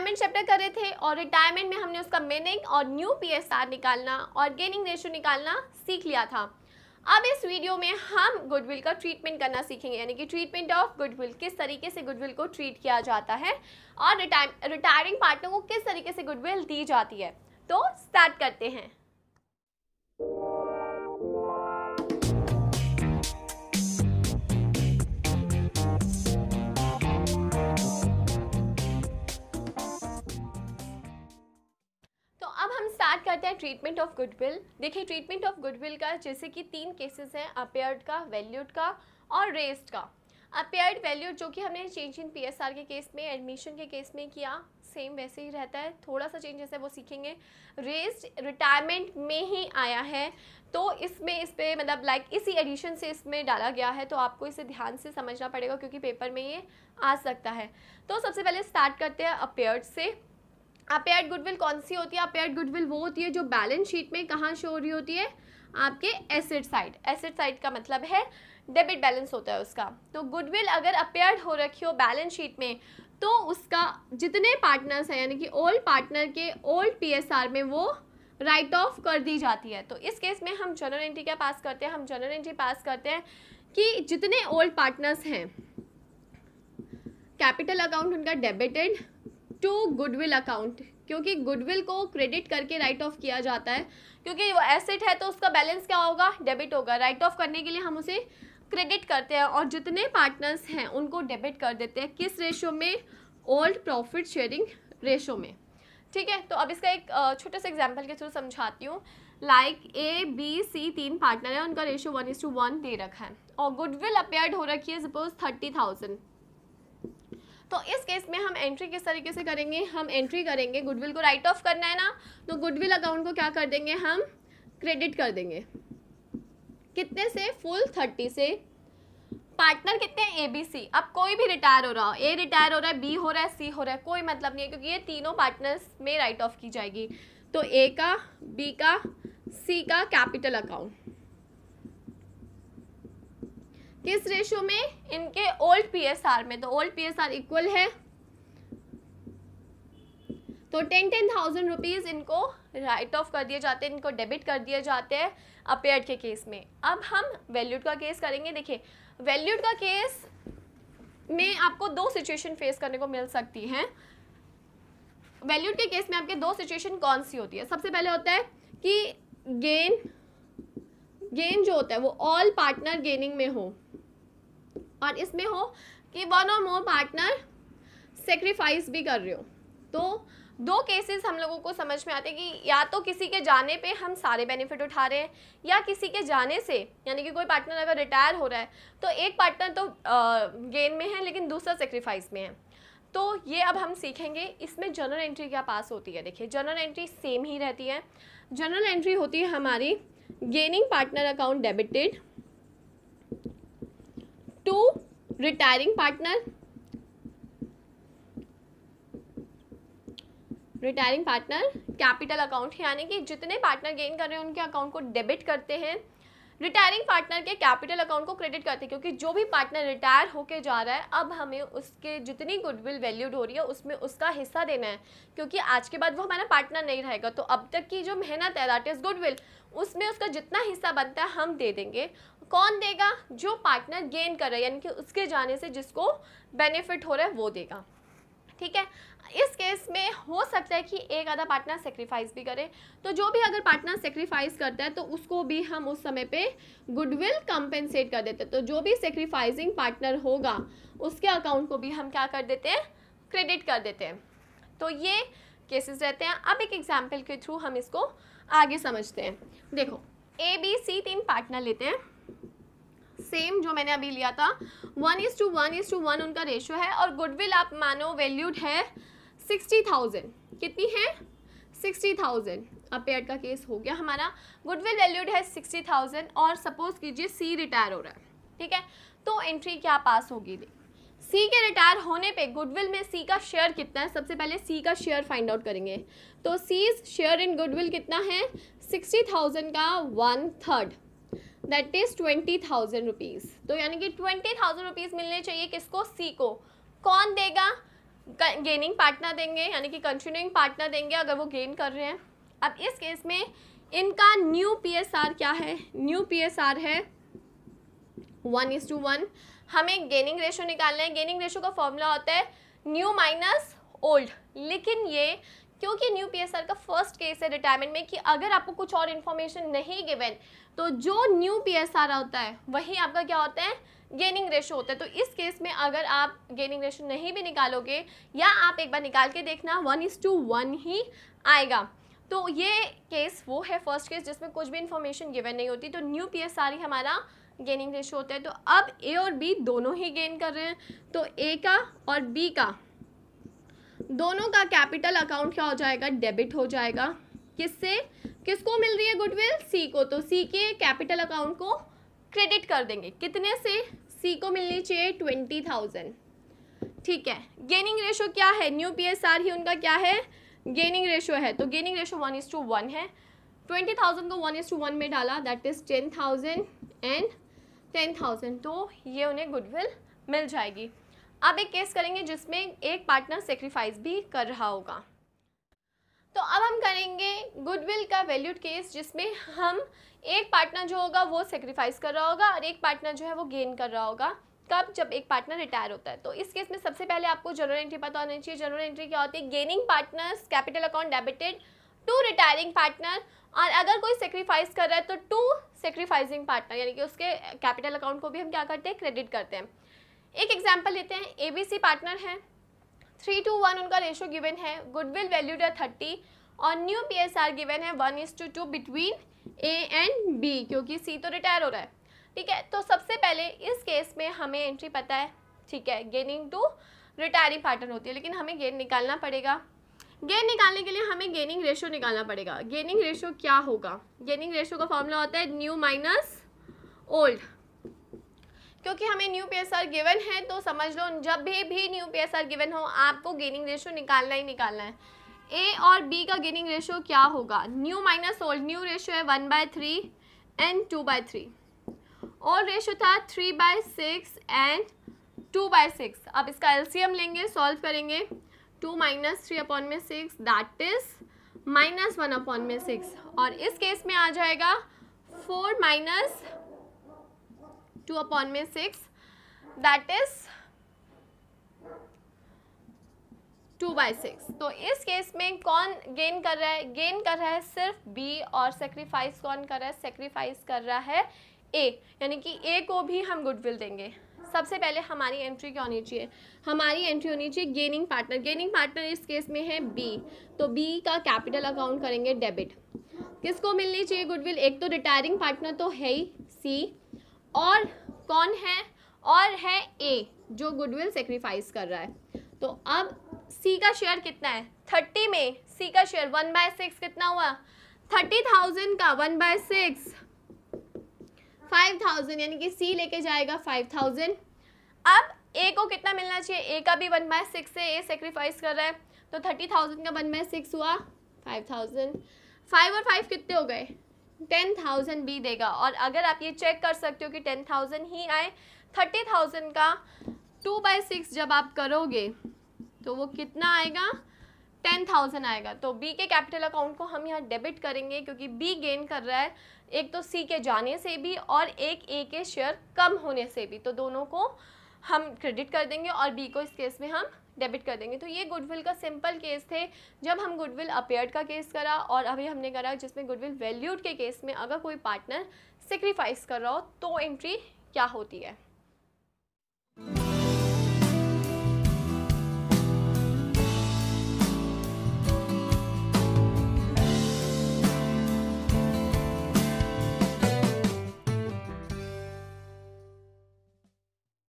retirement chapter कर रहे थे और रिटायरमेंट में हमने उसका मीनिंग और न्यू आर निकालना और गेनिंग रेशो निकालना सीख लिया था अब इस वीडियो में हम गुडविल का ट्रीटमेंट करना सीखेंगे यानी कि ट्रीटमेंट ऑफ गुडविल किस तरीके से गुडविल को ट्रीट किया जाता है और रिटायरिंग पार्टनर को किस तरीके से गुडविल दी जाती है तो स्टार्ट करते हैं स्टार्ट करते हैं ट्रीटमेंट ऑफ गुडविल देखिए ट्रीटमेंट ऑफ गुडविल का जैसे कि तीन केसेस हैं अपेयर्ड का वैल्यूड का और रेस्ड का अपेयर्ड वैल्यूड जो कि हमने चेंज इन पीएसआर के केस में एडमिशन के केस में किया सेम वैसे ही रहता है थोड़ा सा चेंजेस है वो सीखेंगे रेस्ड रिटायरमेंट में ही आया है तो इसमें इस पर मतलब लाइक इसी एडिशन से इसमें डाला गया है तो आपको इसे ध्यान से समझना पड़ेगा क्योंकि पेपर में ये आ सकता है तो सबसे पहले स्टार्ट करते हैं अपेयर्ड से अपेयर्ड गुडविल कौन सी होती है अपेयर्ड गुडविल वो होती है जो बैलेंस शीट में कहाँ शो हो रही होती है आपके एसिड साइड एसिड साइड का मतलब है डेबिट बैलेंस होता है उसका तो गुडविल अगर अपेयर्ड हो रखी हो बैलेंस शीट में तो उसका जितने पार्टनर्स हैं यानी कि ओल्ड पार्टनर के ओल्ड पी में वो राइट ऑफ कर दी जाती है तो इस केस में हम जनरल एंट्री क्या पास करते हैं हम जनरल एंट्री पास करते हैं कि जितने ओल्ड पार्टनर्स हैं कैपिटल अकाउंट उनका डेबिटेड टू गुडविल अकाउंट क्योंकि गुडविल को क्रेडिट करके राइट ऑफ किया जाता है क्योंकि वो एसेट है तो उसका बैलेंस क्या होगा डेबिट होगा राइट ऑफ करने के लिए हम उसे क्रेडिट करते हैं और जितने पार्टनर्स हैं उनको डेबिट कर देते हैं किस रेशो में ओल्ड प्रॉफिट शेयरिंग रेशो में ठीक है तो अब इसका एक छोटे से एग्जाम्पल के थ्रू समझाती हूँ लाइक ए बी सी तीन पार्टनर है उनका ratio one is to one दे रखा है और गुडविल अपेयर्ड हो रखी है सपोज थर्टी थाउजेंड तो इस केस में हम एंट्री किस तरीके से करेंगे हम एंट्री करेंगे गुडविल को राइट ऑफ करना है ना तो गुडविल अकाउंट को क्या कर देंगे हम क्रेडिट कर देंगे कितने से फुल थर्टी से पार्टनर कितने ए बी सी अब कोई भी रिटायर हो रहा हो ए रिटायर हो रहा है बी हो रहा है सी हो रहा है कोई मतलब नहीं है क्योंकि ये तीनों पार्टनर्स में राइट ऑफ की जाएगी तो ए का बी का सी का कैपिटल अकाउंट किस रेशो में इनके ओल्ड पीएसआर में तो ओल्ड पीएसआर इक्वल है तो टेन टेन थाउजेंड रुपीज़ इनको राइट ऑफ कर दिए जाते हैं इनको डेबिट कर दिए जाते हैं अपेयर के केस में अब हम वैल्यूड का केस करेंगे देखिए वैल्यूड का केस में आपको दो सिचुएशन फेस करने को मिल सकती हैं वैल्यूड के केस में आपके दो सिचुएशन कौन सी होती है सबसे पहले होता है कि गेन गेन जो होता है वो ऑल पार्टनर गेनिंग में हो और इसमें हो कि वन और मोर पार्टनर सेक्रीफाइस भी कर रहे हो तो दो केसेस हम लोगों को समझ में आते हैं कि या तो किसी के जाने पे हम सारे बेनिफिट उठा रहे हैं या किसी के जाने से यानी कि कोई पार्टनर अगर रिटायर हो रहा है तो एक पार्टनर तो गेन में है लेकिन दूसरा सेक्रीफाइस में है तो ये अब हम सीखेंगे इसमें जनरल एंट्री क्या पास होती है देखिए जनरल एंट्री सेम ही रहती है जनरल एंट्री होती है हमारी gaining partner account debited to retiring partner retiring partner capital account यानी कि जितने पार्टनर गेन कर रहे हैं उनके अकाउंट को डेबिट करते हैं रिटायरिंग पार्टनर के कैपिटल अकाउंट को क्रेडिट करते हैं क्योंकि जो भी पार्टनर रिटायर होके जा रहा है अब हमें उसके जितनी गुडविल वैल्यूड हो रही है उसमें उसका हिस्सा देना है क्योंकि आज के बाद वो हमारा पार्टनर नहीं रहेगा तो अब तक की जो मेहनत है दैट इज़ गुडविल उसमें उसका जितना हिस्सा बनता है हम दे देंगे कौन देगा जो पार्टनर गेन कर रहा है यानी कि उसके जाने से जिसको बेनिफिट हो रहा है वो देगा ठीक है इस केस में हो सकता है कि एक आधा पार्टनर सेक्रीफाइस भी करे तो जो भी अगर पार्टनर सेक्रीफाइस करता है तो उसको भी हम उस समय पे गुडविल कंपेंसेट कर देते हैं तो जो भी सेक्रीफाइसिंग पार्टनर होगा उसके अकाउंट को भी हम क्या कर देते हैं क्रेडिट कर देते हैं तो ये केसेस रहते हैं अब एक एग्जाम्पल के थ्रू हम इसको आगे समझते हैं देखो ए बी सी तीन पार्टनर लेते हैं सेम जो मैंने अभी लिया था one is to one is to one उनका रेशो है और गुडविल आप मानो वैल्यूड है सिक्सटी थाउजेंड कितनी है सिक्सटी थाउजेंड पेड का केस हो गया हमारा गुडविल वैल्यूड है सिक्सटी थाउजेंड और सपोज कीजिए सी रिटायर हो रहा है ठीक है तो एंट्री क्या पास होगी सी के रिटायर होने पे गुडविल में सी का शेयर कितना है सबसे पहले सी का शेयर फाइंड आउट करेंगे तो सीज शेयर इन गुडविल कितना है सिक्सटी थाउजेंड का one third that is twenty thousand rupees तो यानी कि ट्वेंटी थाउजेंड रुपीज़ मिलने चाहिए किसको सी को कौन देगा गेनिंग पार्टनर देंगे यानी कि कंटिन्यूइंग पार्टनर देंगे अगर वो गेन कर रहे हैं अब इस केस में इनका न्यू पीएसआर क्या है न्यू पीएसआर है वन इज टू वन हमें गेनिंग रेशो निकालना है गेनिंग रेशो का फॉर्मूला होता है न्यू माइनस ओल्ड लेकिन ये क्योंकि न्यू पीएसआर का फर्स्ट केस है रिटायरमेंट में कि अगर आपको कुछ और इन्फॉर्मेशन नहीं गिवन तो जो न्यू पीएसआर होता है वही आपका क्या होता है गेनिंग रेशो होता है तो इस केस में अगर आप गेनिंग रेशो नहीं भी निकालोगे या आप एक बार निकाल के देखना वन इज़ टू वन ही आएगा तो ये केस वो है फर्स्ट केस जिसमें कुछ भी इन्फॉर्मेशन गिवन नहीं होती तो न्यू पी ही हमारा गेनिंग रेशो होता है तो अब ए और बी दोनों ही गेन कर रहे हैं तो ए का और बी का दोनों का कैपिटल अकाउंट क्या हो जाएगा डेबिट हो जाएगा किससे किसको मिल रही है गुडविल सी को तो सी के कैपिटल अकाउंट को क्रेडिट कर देंगे कितने से सी को मिलनी चाहिए ट्वेंटी थाउजेंड ठीक है गेनिंग रेशो क्या है न्यू पी एस आर ही उनका क्या है गेनिंग रेशो है तो gaining ratio one is to one है ट्वेंटी थाउजेंड को वन इज टू वन में डाला that is ten thousand and ten thousand तो ये उन्हें गुडविल मिल जाएगी आप एक केस करेंगे जिसमें एक पार्टनर सेक्रीफाइस भी कर रहा होगा तो अब हम करेंगे गुडविल का वैल्यूड केस जिसमें हम एक पार्टनर जो होगा वो सेक्रीफाइस कर रहा होगा और एक पार्टनर जो है वो गेन कर रहा होगा कब जब एक पार्टनर रिटायर होता है तो इस केस में सबसे पहले आपको जनरल एंट्री पता होना चाहिए जनरल एंट्री क्या होती है gaining partners capital account debited to retiring partner और अगर कोई सेक्रीफाइस कर रहा है तो टू सेक्रीफाइसिंग पार्टनर यानी कि उसके कैपिटल अकाउंट को भी हम क्या करते हैं क्रेडिट करते हैं एक एग्जाम्पल लेते हैं ए बी सी पार्टनर है थ्री टू वन उनका रेशो गिवन है गुडविल वैल्यू डर थर्टी और new P S R given है one is to two between A and B क्योंकि सी तो रिटायर हो रहा है ठीक है तो सबसे पहले इस केस में हमें एंट्री पता है ठीक है गेनिंग टू रिटायरिंग पार्टनर होती है लेकिन हमें गेन निकालना पड़ेगा गेन निकालने के लिए हमें गेनिंग रेशो निकालना पड़ेगा गेनिंग रेशो क्या होगा गेनिंग रेशो का फॉर्मूला होता है न्यू माइनस ओल्ड क्योंकि हमें न्यू पी गिवन है तो समझ लो जब भी भी न्यू पी गिवन हो आपको गेनिंग रेशियो निकालना ही निकालना है ए और बी का गेनिंग रेशियो क्या होगा new minus old new ratio है one by three and two by three old ratio था three by six and two by six अब इसका एलसीएम लेंगे सॉल्व करेंगे टू माइनस थ्री अपॉन में six that is minus one upon में six और इस केस में आ जाएगा फोर माइनस टू अपॉन में six that is two by six तो इस केस में कौन गेन कर रहा है गेन कर रहा है सिर्फ बी और सेक्रीफाइस कौन कर रहा है सेक्रीफाइस कर रहा है ए यानी कि ए को भी हम गुडविल देंगे सबसे पहले हमारी एंट्री क्या होनी चाहिए हमारी एंट्री होनी चाहिए गेनिंग पार्टनर गेनिंग पार्टनर इस केस में है बी तो बी का कैपिटल अकाउंट करेंगे डेबिट किसको मिलनी चाहिए गुडविल एक तो रिटायरिंग पार्टनर तो है ही सी और कौन है और है ए जो गुडविल सेक्रीफाइस कर रहा है तो अब सी का शेयर कितना है थर्टी में सी का शेयर वन बाय सिक्स कितना हुआ थर्टी थाउजेंड का one by six five thousand यानी कि सी लेके जाएगा फाइव थाउजेंड अब ए को कितना मिलना चाहिए ए का भी वन बाय सिक्स से ए सेक्रीफाइस कर रहा है तो थर्टी थाउजेंड का वन बाय सिक्स हुआ फाइव थाउजेंड फाइव और फाइव कितने हो गए टेन थाउजेंड भी देगा और अगर आप ये चेक कर सकते हो कि टेन थाउजेंड ही आए थर्टी थाउजेंड का टू बाई सिक्स जब आप करोगे तो वो कितना आएगा टेन थाउजेंड आएगा तो बी के कैपिटल अकाउंट को हम यहाँ डेबिट करेंगे क्योंकि बी गेन कर रहा है एक तो सी के जाने से भी और एक ए के शेयर कम होने से भी तो दोनों को हम क्रेडिट कर देंगे और बी को इस केस में हम डेबिट कर देंगे तो ये गुडविल का सिंपल केस थे जब हम गुडविल अपेयर्ड का केस करा और अभी हमने करा जिसमें गुडविल वैल्यूड के केस में अगर कोई पार्टनर सेक्रीफाइस कर रहा हो तो एंट्री क्या होती है